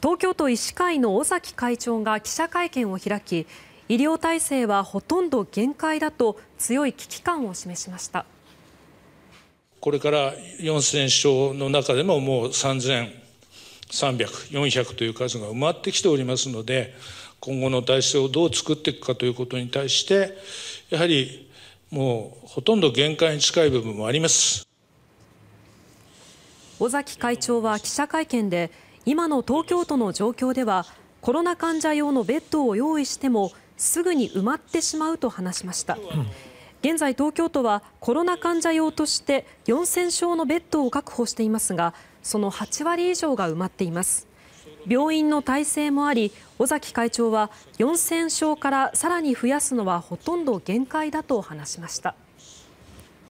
東京都医師会の尾崎会長が記者会見を開き医療体制はほとんど限界だと強い危機感を示しましたこれから4000床の中でももう3000 300、400という数が埋まってきておりますので、今後の体制をどう作っていくかということに対して、やはりもうほとんど限界に近い部分もあります。尾崎会長は記者会見で今の東京都の状況ではコロナ患者用のベッドを用意してもすぐに埋まってしまうと話しました。現在、東京都はコロナ患者用として4000床のベッドを確保していますがその8割以上が埋まっています病院の体制もあり尾崎会長は4000床からさらに増やすのはほとんど限界だと話しました。